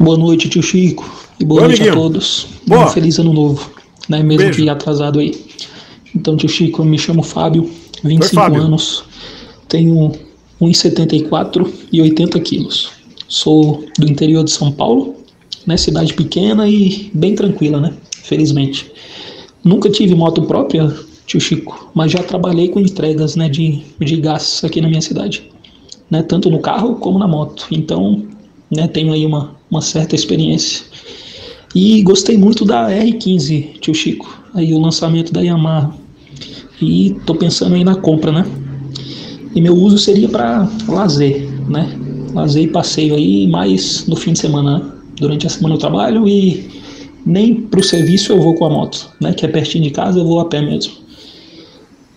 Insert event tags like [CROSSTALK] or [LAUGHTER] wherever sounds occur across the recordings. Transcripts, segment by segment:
Boa noite, tio Chico. E boa, noite amiguinho. a todos. Boa. Um feliz ano novo. Né? Mesmo Beijo. que atrasado aí. Então, tio Chico, eu me chamo Fábio, 25 Oi, Fábio. anos. Tenho 1,74 e 80 quilos. Sou do interior de São Paulo, né? Cidade pequena e bem tranquila, né? Felizmente. Nunca tive moto própria, tio Chico, mas já trabalhei com entregas né, de, de gás aqui na minha cidade. Né, tanto no carro como na moto. Então, né, tenho aí uma, uma certa experiência. E gostei muito da R15, tio Chico, aí o lançamento da Yamaha. E tô pensando aí na compra, né? E meu uso seria para lazer, né? Lazer e passeio aí, mais no fim de semana, né? Durante a semana eu trabalho e nem pro serviço eu vou com a moto, né? Que é pertinho de casa, eu vou a pé mesmo.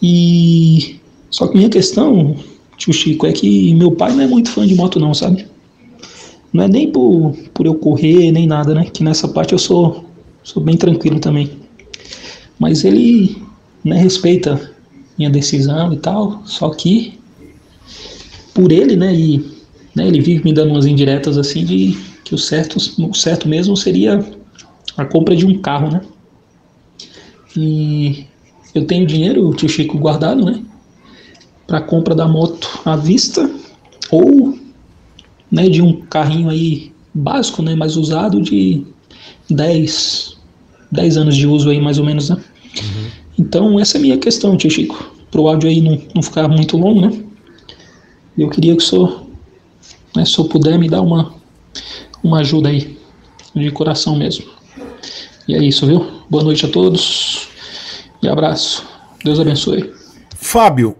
E só que minha questão, tio Chico, é que meu pai não é muito fã de moto não, sabe? Não é nem por, por eu correr, nem nada, né? Que nessa parte eu sou, sou bem tranquilo também. Mas ele né, respeita minha decisão e tal, só que por ele, né? E né, ele vive me dando umas indiretas assim de que o certo, o certo mesmo seria a compra de um carro, né? E eu tenho dinheiro, tio Chico, guardado, né? Para compra da moto à vista ou né, de um carrinho aí básico, né, mais usado de 10, 10 anos de uso aí mais ou menos, né? Uhum. Então essa é a minha questão, tio Chico, o áudio aí não, não ficar muito longo, né? Eu queria que o senhor, né, se o puder me dar uma, uma ajuda aí, de coração mesmo. E é isso, viu? Boa noite a todos e abraço. Deus abençoe. Fábio,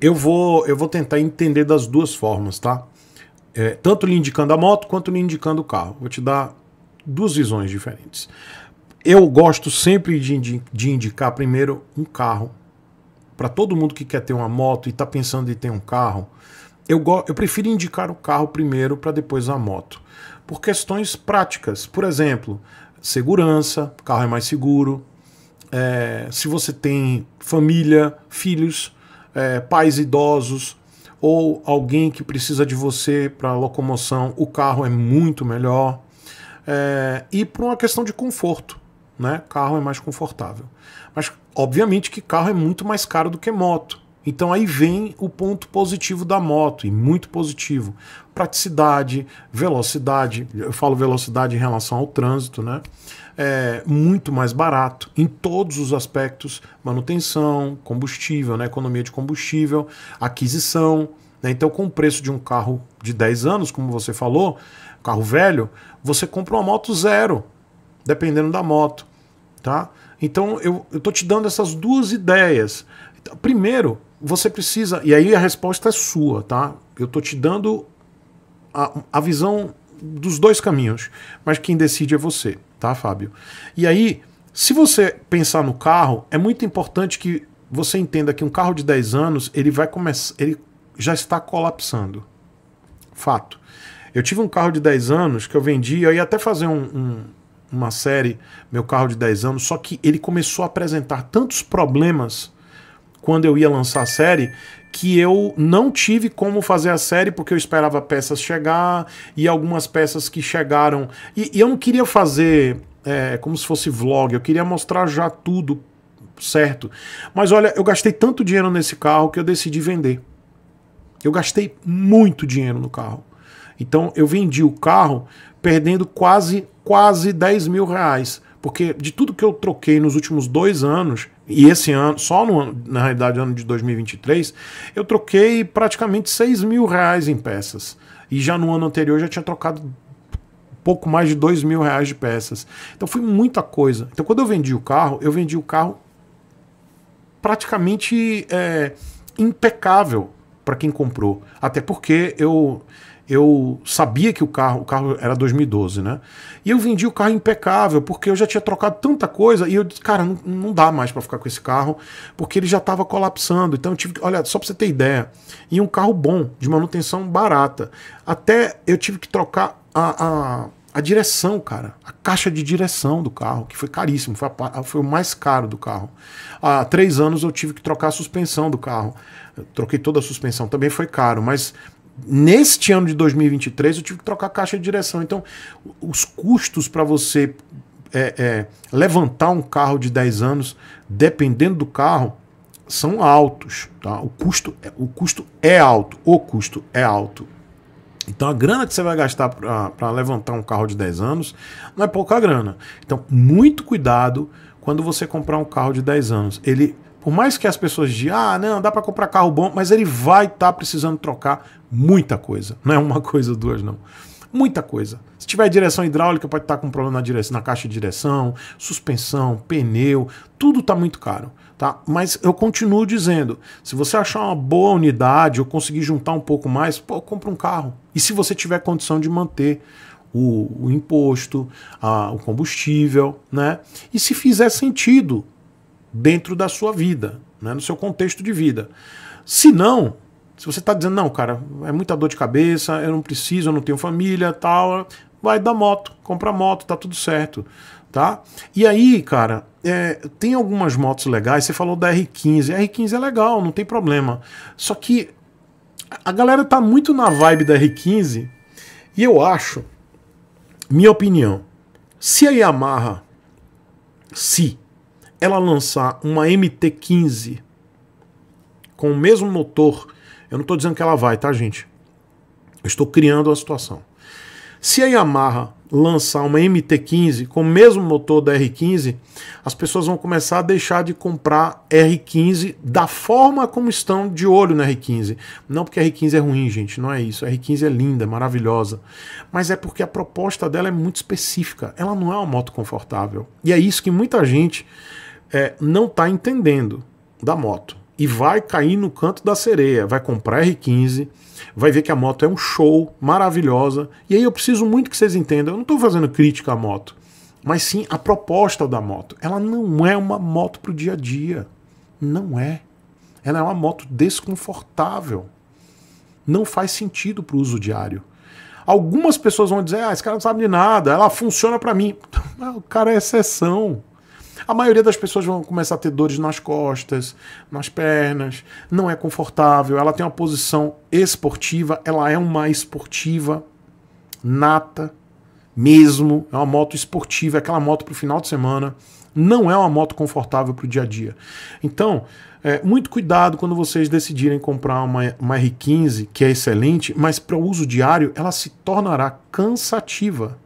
eu vou eu vou tentar entender das duas formas, tá? é, tanto lhe indicando a moto quanto lhe indicando o carro. Vou te dar duas visões diferentes. Eu gosto sempre de, de indicar primeiro um carro. Para todo mundo que quer ter uma moto e está pensando em ter um carro, eu, eu prefiro indicar o carro primeiro para depois a moto. Por questões práticas. Por exemplo, segurança, carro é mais seguro. É, se você tem família, filhos, é, pais idosos, ou alguém que precisa de você para locomoção, o carro é muito melhor. É, e por uma questão de conforto, né? Carro é mais confortável. Mas obviamente que carro é muito mais caro do que moto. Então aí vem o ponto positivo da moto, e muito positivo praticidade, velocidade, eu falo velocidade em relação ao trânsito, né? É muito mais barato em todos os aspectos: manutenção, combustível, né? economia de combustível, aquisição. Né? Então, com o preço de um carro de 10 anos, como você falou, carro velho, você compra uma moto zero, dependendo da moto. Tá? Então, eu estou te dando essas duas ideias. Primeiro, você precisa, e aí a resposta é sua, tá? Eu estou te dando a, a visão dos dois caminhos, mas quem decide é você, tá, Fábio? E aí, se você pensar no carro, é muito importante que você entenda que um carro de 10 anos, ele vai começar, ele já está colapsando. Fato. Eu tive um carro de 10 anos que eu vendi, eu ia até fazer um, um, uma série, meu carro de 10 anos, só que ele começou a apresentar tantos problemas quando eu ia lançar a série, que eu não tive como fazer a série porque eu esperava peças chegar e algumas peças que chegaram. E, e eu não queria fazer é, como se fosse vlog, eu queria mostrar já tudo certo. Mas olha, eu gastei tanto dinheiro nesse carro que eu decidi vender. Eu gastei muito dinheiro no carro. Então eu vendi o carro perdendo quase, quase 10 mil reais. Porque de tudo que eu troquei nos últimos dois anos, e esse ano, só no, na realidade, ano de 2023, eu troquei praticamente 6 mil reais em peças. E já no ano anterior já tinha trocado pouco mais de 2 mil reais de peças. Então foi muita coisa. Então quando eu vendi o carro, eu vendi o carro praticamente é, impecável para quem comprou. Até porque eu eu sabia que o carro, o carro era 2012, né? E eu vendi o carro impecável, porque eu já tinha trocado tanta coisa e eu disse, cara, não, não dá mais para ficar com esse carro, porque ele já estava colapsando. Então eu tive, que, olha, só para você ter ideia, e um carro bom, de manutenção barata. Até eu tive que trocar a, a, a direção, cara, a caixa de direção do carro, que foi caríssimo, foi, a, foi o mais caro do carro. Há três anos eu tive que trocar a suspensão do carro. Eu troquei toda a suspensão, também foi caro, mas neste ano de 2023 eu tive que trocar caixa de direção. Então, os custos para você é, é, levantar um carro de 10 anos, dependendo do carro, são altos. Tá? O, custo, é, o custo é alto. O custo é alto. Então a grana que você vai gastar para levantar um carro de 10 anos não é pouca grana. Então, muito cuidado quando você comprar um carro de 10 anos. Ele, por mais que as pessoas digam, ah, não, dá para comprar carro bom, mas ele vai estar tá precisando trocar Muita coisa. Não é uma [LAUGHS] coisa, duas, não. Muita coisa. Se tiver direção hidráulica, pode estar tá com problema na, direção, na caixa de direção, suspensão, pneu, tudo está muito caro. Tá? Mas eu continuo dizendo, se você achar uma boa unidade ou conseguir juntar um pouco mais, pô, compra um carro. E se você tiver condição de manter o, o imposto, a, o combustível, né? E se fizer sentido dentro da sua vida, né? no seu contexto de vida. Se não, se você está dizendo, não, cara, é muita dor de cabeça, eu não preciso, eu não tenho família, tal, vai da moto, compra moto, tá tudo certo, tá? E aí, cara, é, tem algumas motos legais, você falou da R15, a R15 é legal, não tem problema. Só que a galera tá muito na vibe da R15 e eu acho, minha opinião, se a Yamaha, se ela lançar uma MT-15 com o mesmo motor eu não estou dizendo que ela vai, tá, gente? Eu estou criando a situação. Se a Yamaha lançar uma MT-15 com o mesmo motor da R15, as pessoas vão começar a deixar de comprar R15 da forma como estão de olho na R15. Não porque a R15 é ruim, gente, não é isso. A R15 é linda, maravilhosa, mas é porque a proposta dela é muito específica. Ela não é uma moto confortável. E é isso que muita gente é, não está entendendo da moto e vai cair no canto da sereia, vai comprar R15, vai ver que a moto é um show, maravilhosa. E aí eu preciso muito que vocês entendam, eu não estou fazendo crítica à moto, mas sim a proposta da moto. Ela não é uma moto para o dia a dia, não é. Ela é uma moto desconfortável, não faz sentido para o uso diário. Algumas pessoas vão dizer, ah, esse cara não sabe de nada, ela funciona para mim. [LAUGHS] o cara é exceção. A maioria das pessoas vão começar a ter dores nas costas, nas pernas, não é confortável, ela tem uma posição esportiva, ela é uma esportiva nata mesmo, é uma moto esportiva, é aquela moto para o final de semana, não é uma moto confortável para o dia a dia. Então, é, muito cuidado quando vocês decidirem comprar uma, uma R15, que é excelente, mas para o uso diário ela se tornará cansativa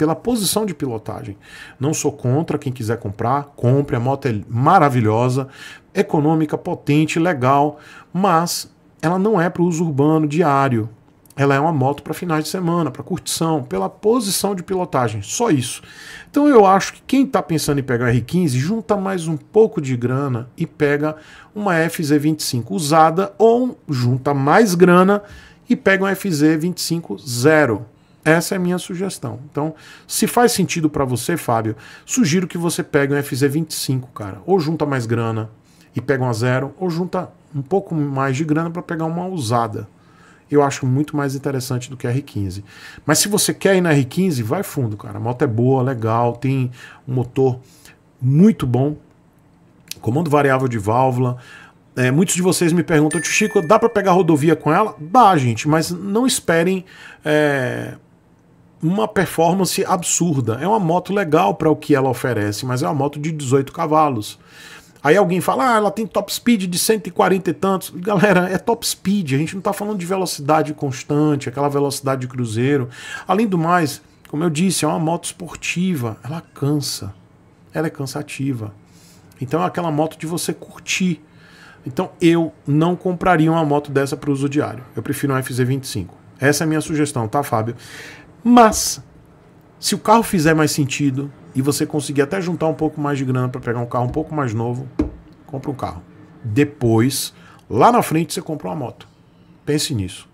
pela posição de pilotagem. Não sou contra quem quiser comprar, compre. A moto é maravilhosa, econômica, potente, legal, mas ela não é para uso urbano diário. Ela é uma moto para finais de semana, para curtição, pela posição de pilotagem, só isso. Então eu acho que quem está pensando em pegar R15, junta mais um pouco de grana e pega uma FZ25 usada ou junta mais grana e pega uma FZ25 zero. Essa é a minha sugestão. Então, se faz sentido para você, Fábio, sugiro que você pegue um FZ25, cara. Ou junta mais grana e pega uma zero, ou junta um pouco mais de grana para pegar uma usada. Eu acho muito mais interessante do que a R15. Mas se você quer ir na R15, vai fundo, cara. A moto é boa, legal, tem um motor muito bom, comando variável de válvula, é, muitos de vocês me perguntam, Chico, dá para pegar rodovia com ela? Dá, gente, mas não esperem é, uma performance absurda. É uma moto legal para o que ela oferece, mas é uma moto de 18 cavalos. Aí alguém fala, ah, ela tem top speed de 140 e tantos. Galera, é top speed, a gente não está falando de velocidade constante, aquela velocidade de cruzeiro. Além do mais, como eu disse, é uma moto esportiva, ela cansa, ela é cansativa. Então é aquela moto de você curtir. Então eu não compraria uma moto dessa para uso diário. Eu prefiro um FZ25. Essa é a minha sugestão, tá, Fábio? Mas, se o carro fizer mais sentido e você conseguir até juntar um pouco mais de grana para pegar um carro um pouco mais novo, compra um carro. Depois, lá na frente, você compra uma moto. Pense nisso.